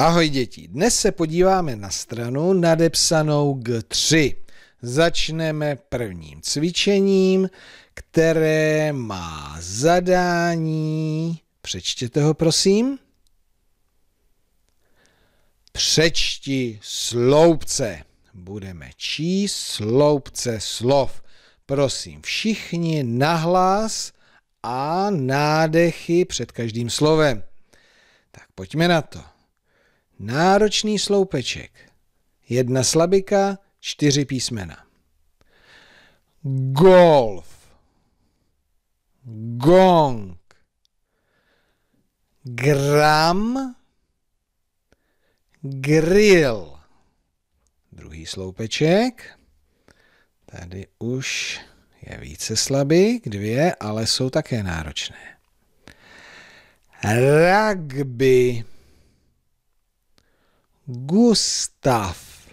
Ahoj děti, dnes se podíváme na stranu nadepsanou G3. Začneme prvním cvičením, které má zadání. Přečtěte ho, prosím. Přečti sloupce. Budeme číst sloupce slov. Prosím, všichni nahlas a nádechy před každým slovem. Tak pojďme na to. Náročný sloupeček. Jedna slabika, čtyři písmena. Golf. Gong. Gram. Grill. Druhý sloupeček. Tady už je více slabik, dvě, ale jsou také náročné. Rugby. Gustav.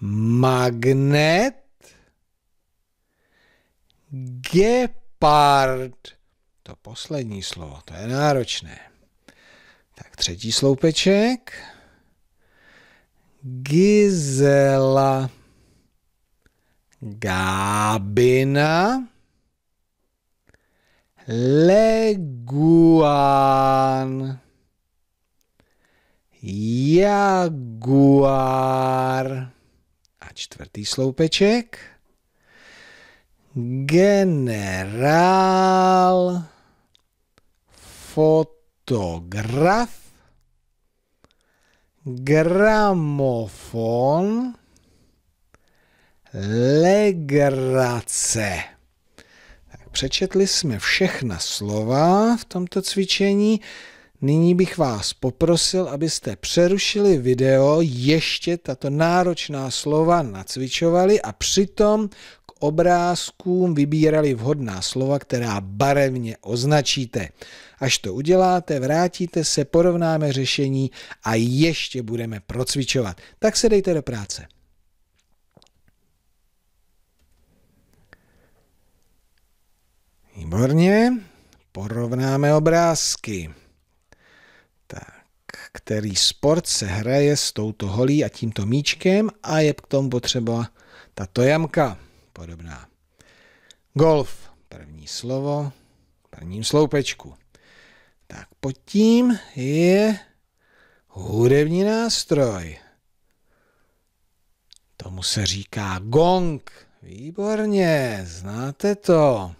Magnet. Gepard. To poslední slovo, to je náročné. Tak třetí sloupeček. Gizela. Gábina. Leguán. Jaguar, A čtvrtý sloupeček. Generál, fotograf, gramofon, legrace. Tak přečetli jsme všechna slova v tomto cvičení. Nyní bych vás poprosil, abyste přerušili video, ještě tato náročná slova nacvičovali a přitom k obrázkům vybírali vhodná slova, která barevně označíte. Až to uděláte, vrátíte se, porovnáme řešení a ještě budeme procvičovat. Tak se dejte do práce. Výborně, porovnáme obrázky který sport se hraje s touto holí a tímto míčkem a je k tomu potřeba ta tojamka podobná. Golf, první slovo, prvním sloupečku. Tak pod tím je hudební nástroj. Tomu se říká gong. Výborně, znáte to.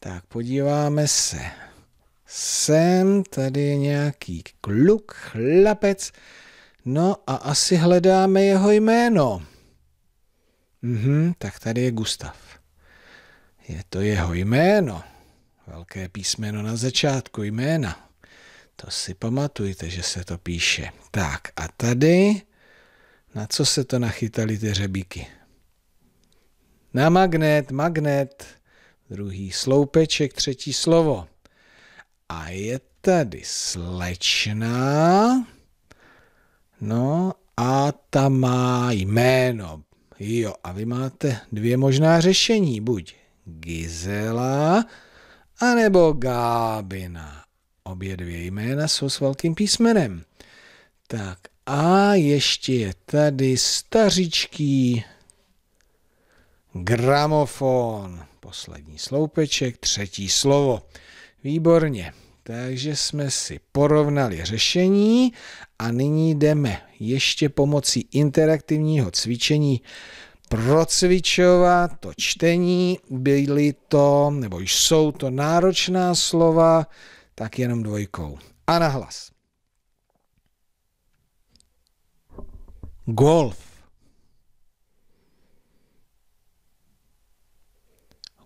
Tak podíváme se. Jsem tady nějaký kluk, chlapec, no a asi hledáme jeho jméno. Mhm, tak tady je Gustav. Je to jeho jméno. Velké písmeno na začátku jména. To si pamatujte, že se to píše. Tak a tady, na co se to nachytali ty řebíky? Na magnet, magnet, druhý sloupeček, třetí slovo. A je tady slečna. No a ta má jméno. Jo, a vy máte dvě možná řešení. Buď Gizela, anebo Gábina. Obě dvě jména jsou s velkým písmenem. Tak a ještě je tady stařičký gramofon. Poslední sloupeček, třetí slovo. Výborně. Takže jsme si porovnali řešení a nyní jdeme ještě pomocí interaktivního cvičení procvičovat to čtení. Byly to, nebo jsou to náročná slova, tak jenom dvojkou. A nahlas. Golf.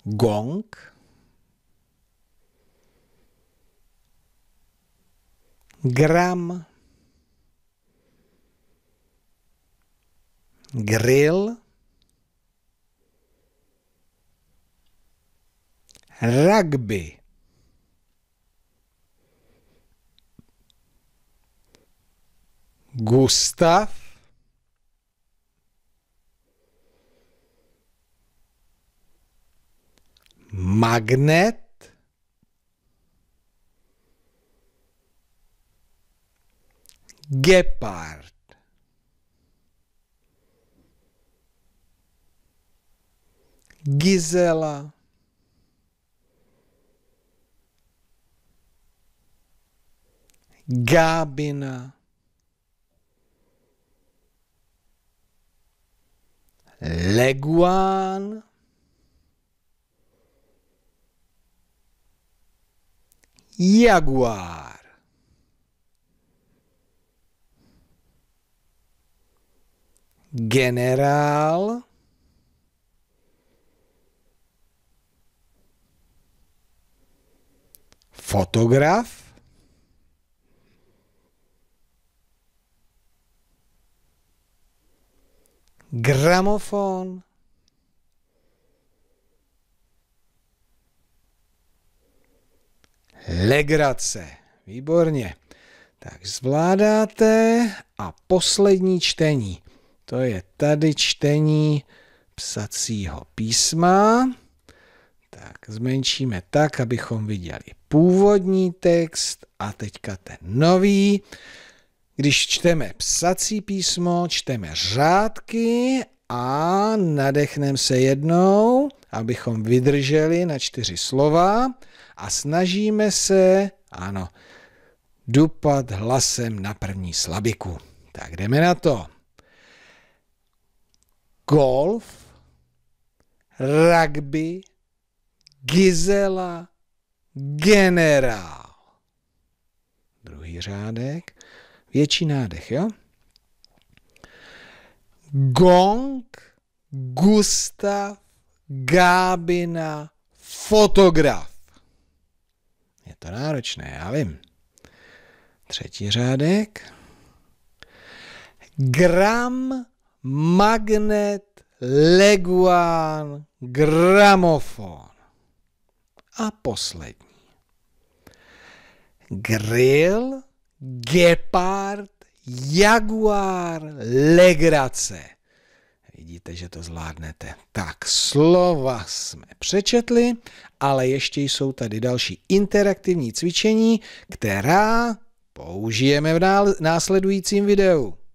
Gong. gram, grill, rugby, Gustav, magnet, Gepard. Gizela. Gábina. Leguán. Jaguar. generál. Fotograf. Gramofon. Legrace. Výborně. Tak zvládáte a poslední čtení. To je tady čtení psacího písma. Tak zmenšíme tak, abychom viděli původní text a teďka ten nový. Když čteme psací písmo, čteme řádky a nadechneme se jednou, abychom vydrželi na čtyři slova a snažíme se, ano, dupat hlasem na první slabiku. Tak jdeme na to golf, rugby, Gizela, generál. Druhý řádek, větší nádech, jo? Gong, Gustav, Gábina, fotograf. Je to náročné, já vím. Třetí řádek. Gram, magnet, leguán, gramofon. A poslední. Grill, gepard, jaguár, legrace. Vidíte, že to zvládnete. Tak, slova jsme přečetli, ale ještě jsou tady další interaktivní cvičení, která použijeme v následujícím videu.